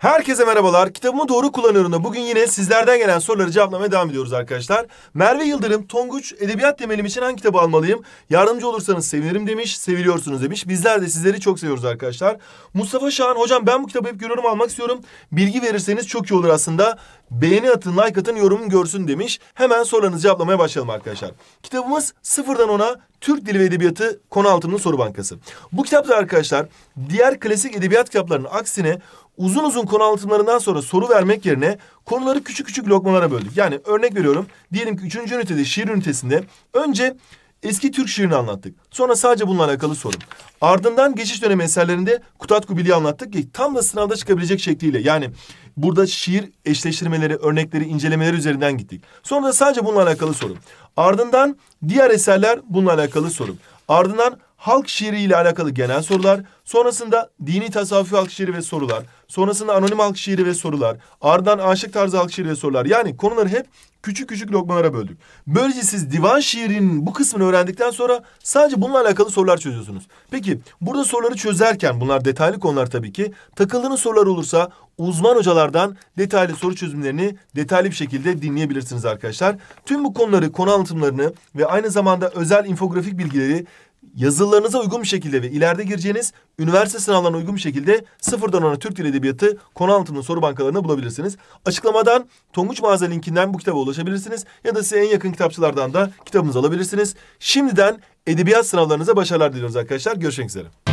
Herkese merhabalar. Kitabımı doğru kullanıyorum bugün yine sizlerden gelen soruları cevaplamaya devam ediyoruz arkadaşlar. Merve Yıldırım, Tonguç Edebiyat Temelim için hangi kitabı almalıyım? Yardımcı olursanız sevinirim demiş, seviliyorsunuz demiş. Bizler de sizleri çok seviyoruz arkadaşlar. Mustafa Şahan, hocam ben bu kitabı hep görüyorum almak istiyorum. Bilgi verirseniz çok iyi olur aslında. Beğeni atın, like atın, yorumun görsün demiş. Hemen sorularınızı cevaplamaya başlayalım arkadaşlar. Kitabımız sıfırdan ona Türk Dili ve Edebiyatı konu altının soru bankası. Bu kitapta arkadaşlar diğer klasik edebiyat kitaplarının aksine uzun uzun konu anlatımlarından sonra soru vermek yerine konuları küçük küçük lokmalara böldük. Yani örnek veriyorum diyelim ki üçüncü ünitede şiir ünitesinde önce Eski Türk şiirini anlattık. Sonra sadece bununla alakalı sorun. Ardından geçiş dönemi eserlerinde Kutat Kubili'yi anlattık ki tam da sınavda çıkabilecek şekliyle. Yani burada şiir eşleştirmeleri, örnekleri, incelemeleri üzerinden gittik. Sonra da sadece bununla alakalı sorun. Ardından diğer eserler bununla alakalı sorun. Ardından halk şiiri ile alakalı genel sorular, sonrasında dini tasavvufi halk şiiri ve sorular, sonrasında anonim halk şiiri ve sorular, ardından aşık tarzı halk şiiri ve sorular. Yani konuları hep küçük küçük lokmalara böldük. Böylece siz divan şiirinin bu kısmını öğrendikten sonra sadece bununla alakalı sorular çözüyorsunuz. Peki burada soruları çözerken bunlar detaylı konular tabii ki takıldığınız sorular olursa uzman hocalardan detaylı soru çözümlerini detaylı bir şekilde dinleyebilirsiniz arkadaşlar. Tüm bu konuları, konu anlatımlarını ve aynı zamanda özel infografik bilgileri yazılarınıza uygun bir şekilde ve ileride gireceğiniz üniversite sınavlarına uygun bir şekilde sıfırdan ana Türk Dil Edebiyatı konu anlatımının soru bankalarını bulabilirsiniz. Açıklamadan Tonguç Mağaza linkinden bu kitaba ulaşabilirsiniz ya da size en yakın kitapçılardan da kitabınızı alabilirsiniz. Şimdiden edebiyat sınavlarınıza başarılar diliyoruz arkadaşlar. Görüşmek üzere.